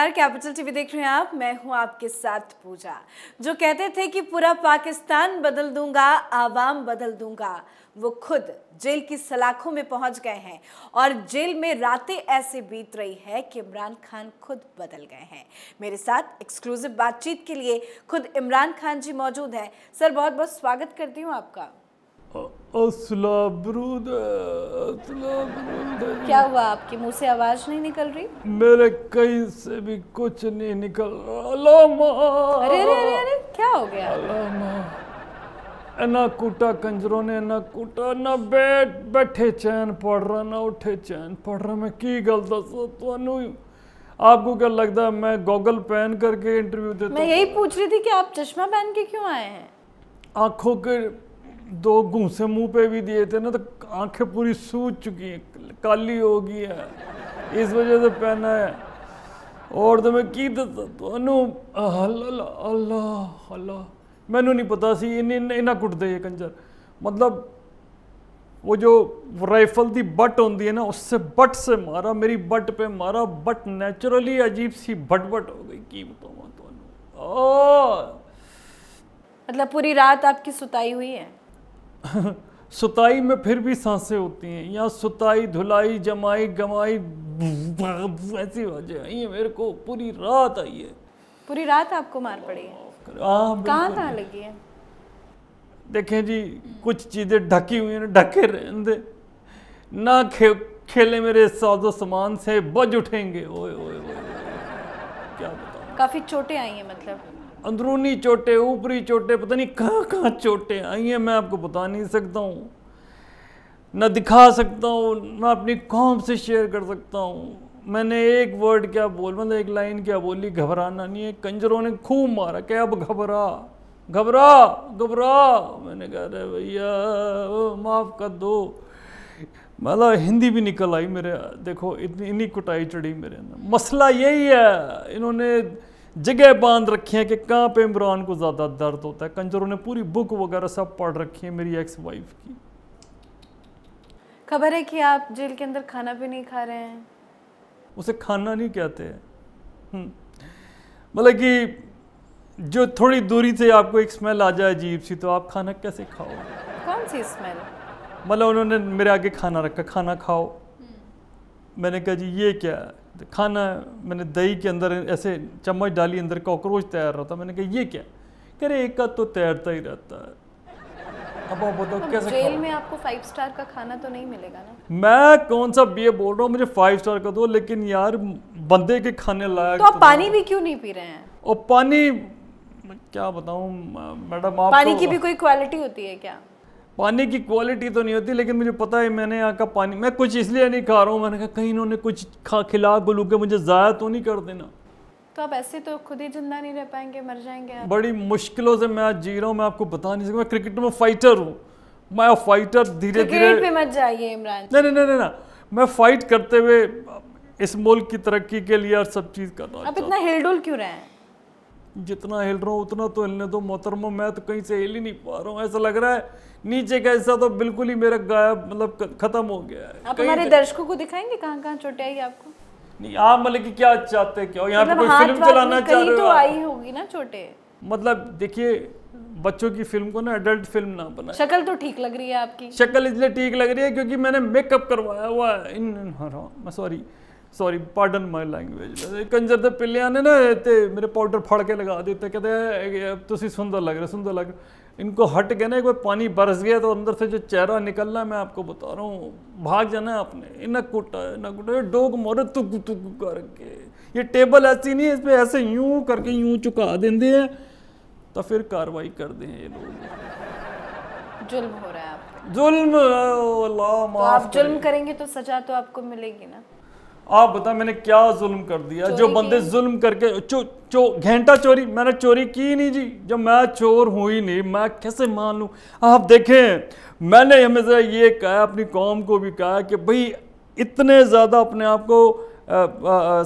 नमस्कार capital TV देख रहे हैं आप मैं हूं आपके साथ पूजा जो कहते थे कि पूरा पाकिस्तान बदल दूंगा आवाम बदल दूंगा वो खुद जेल की सलाखों में पहुंच गए हैं और जेल में रातें ऐसे बीत रही है कि इमरान खान खुद बदल गए हैं मेरे साथ एक्सक्लूसिव बातचीत के लिए खुद इमरान खान जी मौजूद हैं सर बहुत बहुत स्वागत करती हूँ आपका असला ब्रूद असला ब्रूद क्या हुआ आपके मुंह से आवाज नहीं निकल रही मेरे कहीं से भी कुछ नहीं निकल रहा अरे अरे अरे अरे क्या हो गया अलामा ना कुटा कंजरों ने ना कुटा ना बैठ बैठे चैन पड़ रहा ना उठे चैन पड़ रहा मैं की गल दस आपको क्या लगता है मैं गॉगल पहन करके इंटरव्यू देता मैं यही पूछ रही थी कि आप चश्मा पहन के क्यों आए हैं आंखों के दो घूसे मुंह पे भी दिए थे ना तो आंखें पूरी सूज चुकी हैं काली हो गई है इस वजह से पहना है और तो मैं की दोनों अल्लाह अल्लाह अल्लाह मैनू नहीं पता सी इन इन्ना कुटते ये कंजर मतलब वो जो राइफल की बट होती है ना उससे बट से मारा मेरी बट पे मारा बट नेचुरली अजीब सी बट बट हो गई की बताऊँ तो मतलब पूरी रात आपकी सुताई हुई है सुताई में फिर भी सांसें होती हैं या सुताई धुलाई जमाई गमाई ऐसी वजह आई है मेरे को पूरी रात आई है पूरी रात आपको मार पड़ी है हाँ, कहाँ कहाँ लगी है देखें जी कुछ चीज़ें ढकी हुई हैं ढके रहते ना खे खेले मेरे साजो सामान से बज उठेंगे ओए ओए ओए क्या बताऊँ काफ़ी चोटें आई हैं मतलब अंदरूनी चोटें ऊपरी चोटें पता नहीं कहाँ कहाँ चोटें आई हैं मैं आपको बता नहीं सकता हूँ ना दिखा सकता हूँ ना अपनी कौम से शेयर कर सकता हूँ मैंने एक वर्ड क्या बोल मतलब एक लाइन क्या बोली घबराना नहीं है कंजरों ने खूब मारा क्या अब घबरा घबरा घबरा मैंने कहा अरे भैया माफ़ कर दो मतलब हिंदी भी निकल आई मेरे देखो इतनी इन्हीं कुटाई चढ़ी मेरे अंदर मसला यही है इन्होंने जगह बांध रखी है कि कहाँ पे इमरान को ज़्यादा दर्द होता है कंजरों ने पूरी बुक वगैरह सब पढ़ रखी है मेरी एक्स वाइफ की खबर है कि आप जेल के अंदर खाना भी नहीं खा रहे हैं उसे खाना नहीं कहते हैं हम्म। मतलब कि जो थोड़ी दूरी से आपको एक स्मेल आ जाए अजीब सी तो आप खाना कैसे खाओ कौन सी स्मेल मतलब उन्होंने मेरे आगे खाना रखा खाना खाओ हम्म। मैंने कहा जी ये क्या है तो खाना मैंने दही के अंदर ऐसे चम्मच डाली अंदर कॉकरोच तैर रहा था मैंने कहा ये क्या कह रहे एक का तो तैरता ही रहता है अब आप बताओ कैसे जेल में आपको फाइव स्टार का खाना तो नहीं मिलेगा ना मैं कौन सा ये बोल रहा हूँ मुझे फाइव स्टार का दो लेकिन यार बंदे के खाने लायक तो आप तो पानी भी क्यों नहीं पी रहे हैं और पानी क्या बताऊं मैडम आप पानी तो की भी कोई क्वालिटी होती है क्या पानी की क्वालिटी तो नहीं होती लेकिन मुझे पता है मैंने यहाँ का पानी मैं कुछ इसलिए नहीं खा रहा हूँ मैंने कहा कहीं इन्होंने कुछ खा खिला गुलू के मुझे ज़ाया तो नहीं कर देना तो आप ऐसे तो खुद ही जिंदा नहीं रह पाएंगे मर जाएंगे आप। बड़ी मुश्किलों से मैं जी रहा हूँ मैं आपको बता नहीं सकता मैं क्रिकेट में फाइटर हूँ मैं फाइटर धीरे धीरे मत जाइए इमरान नहीं नहीं नहीं ना मैं फाइट करते हुए इस मुल्क की तरक्की के लिए और सब चीज़ कर रहा हूँ आप इतना हिलडुल क्यों रहे हैं जितना हिल रहा हूँ उतना तो हिलने दो मोहतरमा मैं तो कहीं से हिल ही नहीं पा रहा हूँ ऐसा लग रहा है नीचे का हिस्सा तो बिल्कुल ही मेरा गायब मतलब खत्म हो गया है आप हमारे दर्शकों को दिखाएंगे कहाँ कहाँ चोटे आई आपको नहीं आप मतलब की क्या चाहते क्या यहाँ पे मतलब कोई फिल्म चलाना चाह रहे हो तो आई होगी ना चोटे मतलब देखिए बच्चों की फिल्म को ना एडल्ट फिल्म ना बनाए शक्ल तो ठीक लग रही है आपकी शक्ल इसलिए ठीक लग रही है क्योंकि मैंने मेकअप करवाया हुआ है in sorry sorry pardon my language कंजर ਦੇ ਪਿੱਲਿਆਂ ने ना तो मेरे पाउडर फड़ के लगा दिए तो कहते हैं तो सुंदर लग रहे सुंदर लग इनको हट गए ना कोई पानी बरस गया तो अंदर से जो चेहरा निकलना मैं आपको बता रहा हूँ भाग जाना आपने इना कुटा इना कुटा डोग मोरे तुक तुक करके ये टेबल ऐसी नहीं है इस पर ऐसे यूं करके यूं चुका देंगे तो फिर कार्रवाई कर दें ये लोग जुल्म हो रहा है आप जुल्म अल्लाह तो आप जुल्म करेंगे तो सजा तो आपको मिलेगी ना आप बता मैंने क्या जुल्म कर दिया जो बंदे जुल्म करके चो चो घंटा चोरी मैंने चोरी की नहीं जी जब मैं चोर हूँ ही नहीं मैं कैसे मान लूँ आप देखें मैंने हमेशा ये कहा अपनी कौम को भी कहा कि भाई इतने ज़्यादा अपने आप को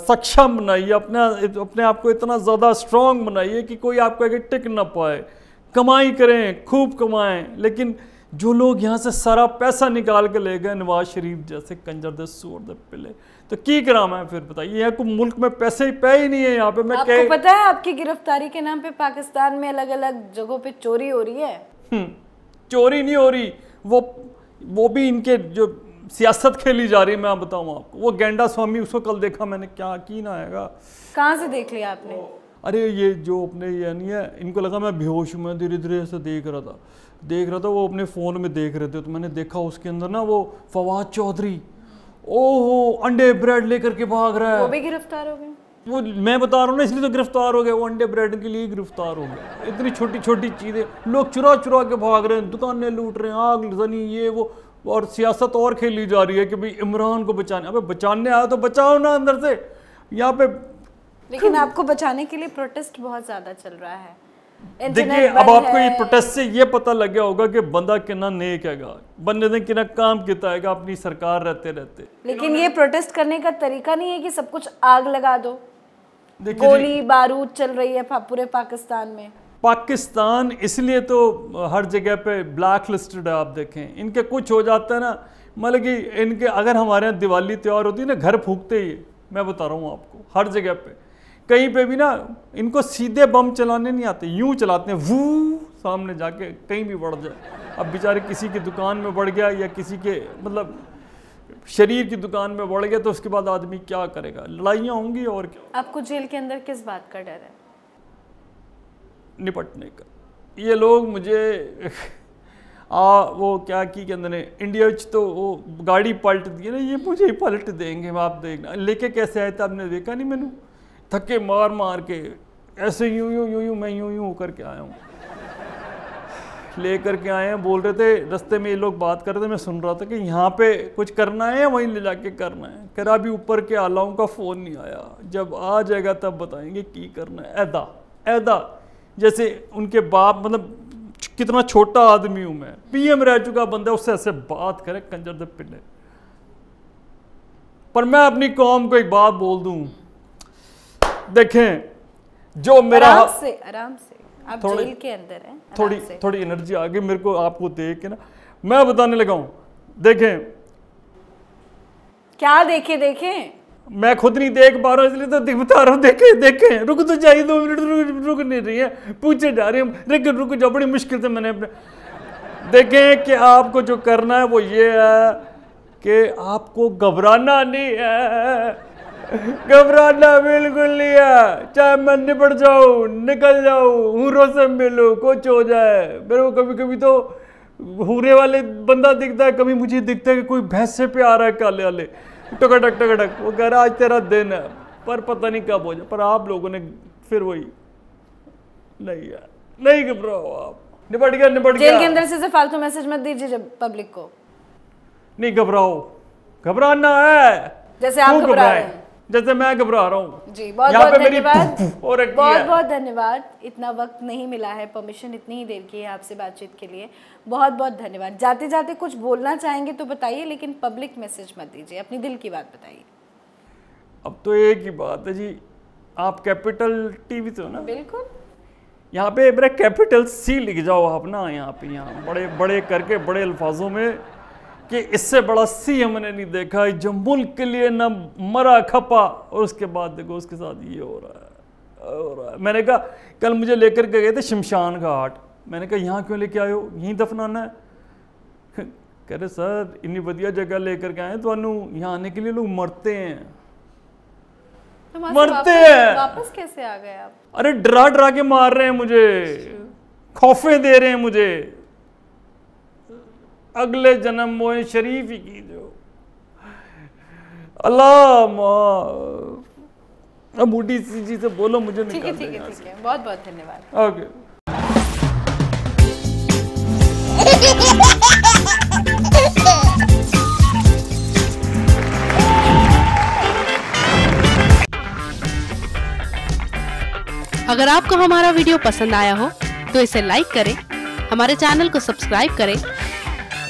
सक्षम बनाइए अपने अपने आप को इतना ज़्यादा स्ट्रॉन्ग बनाइए कि कोई आपको आगे टिक ना पाए कमाई करें खूब कमाएं लेकिन जो लोग यहाँ से सारा पैसा निकाल के ले गए नवाज शरीफ जैसे कंजर दे सूर दे पिले तो की कराम है फिर बताइए यहाँ को मुल्क में पैसे ही पे ही नहीं है यहाँ पे मैं आपको पता है आपकी गिरफ्तारी के नाम पे पाकिस्तान में अलग अलग जगहों पे चोरी हो रही है हम्म, चोरी नहीं हो रही वो वो भी इनके जो सियासत खेली जा रही है मैं बताऊँ आपको वो गेंडा स्वामी उसको कल देखा मैंने क्या की ना आएगा कहाँ से देख लिया आपने तो अरे ये जो अपने यानी है इनको लगा मैं बेहोश हूँ मैं धीरे धीरे ऐसे देख रहा था देख रहा था वो अपने फ़ोन में देख रहे थे तो मैंने देखा उसके अंदर ना वो फवाद चौधरी ओहो अंडे ब्रेड लेकर के भाग रहा है वो भी गिरफ्तार हो गए वो मैं बता रहा हूँ ना इसलिए तो गिरफ्तार हो गया वो अंडे ब्रेड के लिए गिरफ्तार हो गया इतनी छोटी छोटी चीज़ें लोग चुरा चुरा के भाग रहे हैं दुकानें लूट रहे हैं आग जनी ये वो और सियासत और खेली जा रही है कि भाई इमरान को बचाने अबे बचाने आया तो बचाओ ना अंदर से यहाँ पे लेकिन आपको बचाने के लिए प्रोटेस्ट बहुत ज्यादा चल रहा है देखिए अब आपको ये प्रोटेस्ट से ये पता लग गया होगा कि बंदा कितना नेक है बंदे ने कितना काम किया है अपनी सरकार रहते रहते लेकिन ये प्रोटेस्ट करने का तरीका नहीं है कि सब कुछ आग लगा दो गोली बारूद चल रही है पूरे पाकिस्तान में पाकिस्तान इसलिए तो हर जगह पे ब्लैक लिस्टेड है आप देखें इनके कुछ हो जाता है ना मतलब कि इनके अगर हमारे यहाँ दिवाली त्यौहार होती है ना घर फूकते ही मैं बता रहा हूँ आपको हर जगह पे कहीं पे भी ना इनको सीधे बम चलाने नहीं आते यूं चलाते हैं वू सामने जाके कहीं भी बढ़ जाए अब बेचारे किसी की दुकान में बढ़ गया या किसी के मतलब शरीर की दुकान में बढ़ गया तो उसके बाद आदमी क्या करेगा लड़ाइयाँ होंगी और क्या आपको जेल के अंदर किस बात का डर है निपटने का ये लोग मुझे आ वो क्या की के अंदर इंडिया तो वो गाड़ी पलट दी ना ये मुझे ही पलट देंगे आप देखना लेके कैसे आए थे आपने देखा नहीं मैंने थके मार मार के ऐसे यूं यूं यूं यूं मैं यूं यूं होकर के आया हूँ ले के आए हैं बोल रहे थे रस्ते में ये लोग बात कर रहे थे मैं सुन रहा था कि यहाँ पे कुछ करना है वहीं ले जाके करना है कह रहा अभी ऊपर के आलाओं का फ़ोन नहीं आया जब आ जाएगा तब बताएंगे की करना है ऐदा ऐदा जैसे उनके बाप मतलब कितना छोटा आदमी हूँ मैं पीएम रह चुका बंदा उससे ऐसे बात करे कंजर द पर मैं अपनी कौम को एक बात बोल दूँ देखें जो मेरा आराम से आराम से आप थोड़ी, जेल के अंदर हैं थोड़ी से. थोड़ी एनर्जी आ गई मेरे को आपको देख के ना मैं बताने लगा हूं देखें क्या देखे देखे मैं खुद नहीं देख पा रहा इसलिए तो दिख बता रहा हूँ देखे देखे रुक तो चाहिए दो मिनट रुक रुक नहीं रही है पूछे जा रही हम रुक रुक जाओ बड़ी मुश्किल से मैंने अपने देखे कि आपको जो करना है वो ये है कि आपको घबराना नहीं है घबराना बिल्कुल लिया चाहे मैं निपट जाऊँ निकल जाऊँ हूरों से मिलूँ कुछ हो जाए मेरे को कभी कभी तो हूरे वाले बंदा दिखता है कभी मुझे दिखता है कि कोई भैंसे पे आ रहा है काले वाले टकटक टकटक वो कह रहा आज तेरा दिन है पर पता नहीं कब हो जाए पर आप लोगों ने फिर वही नहीं यार नहीं घबराओ आप निपट गया निपट गया जेल के अंदर से फालतू मैसेज मत दीजिए जब पब्लिक को नहीं घबराओ घबराना है जैसे आप घबरा रहे हैं जैसे मैं घबरा रहा हूँ जी बहुत बहुत धन्यवाद और बहुत बहुत, बहुत धन्यवाद इतना वक्त नहीं मिला है परमिशन इतनी ही देर की है आपसे बातचीत के लिए बहुत बहुत धन्यवाद जाते जाते कुछ बोलना चाहेंगे तो बताइए लेकिन पब्लिक मैसेज मत दीजिए अपनी दिल की बात बताइए अब तो एक ही बात है जी आप कैपिटल टीवी तो ना बिल्कुल यहाँ पे कैपिटल सी लिख जाओ आप ना यहाँ पे यहाँ बड़े बड़े करके बड़े अल्फाजों में कि इससे बड़ा सी हमने नहीं देखा जो मुल्क के लिए ना मरा खपा और उसके बाद देखो उसके साथ ये हो रहा है हो रहा है मैंने कहा कल मुझे लेकर के गए थे शमशान घाट मैंने कहा यहाँ क्यों लेके आयो यहीं दफनाना है कह रहे सर इन्नी वधिया जगह लेकर के आए तो यहाँ आने के लिए लोग मरते हैं तो मरते हैं वापस कैसे आ गए आप अरे डरा डरा के मार रहे हैं मुझे अच्छा। खौफे दे रहे हैं मुझे अगले जन्म मोए शरीफ ही की जो अल्लाह माँ बूढ़ी सी जी से बोलो मुझे ठीक है ठीक है ठीक है बहुत बहुत धन्यवाद ओके अगर आपको हमारा वीडियो पसंद आया हो तो इसे लाइक करें हमारे चैनल को सब्सक्राइब करें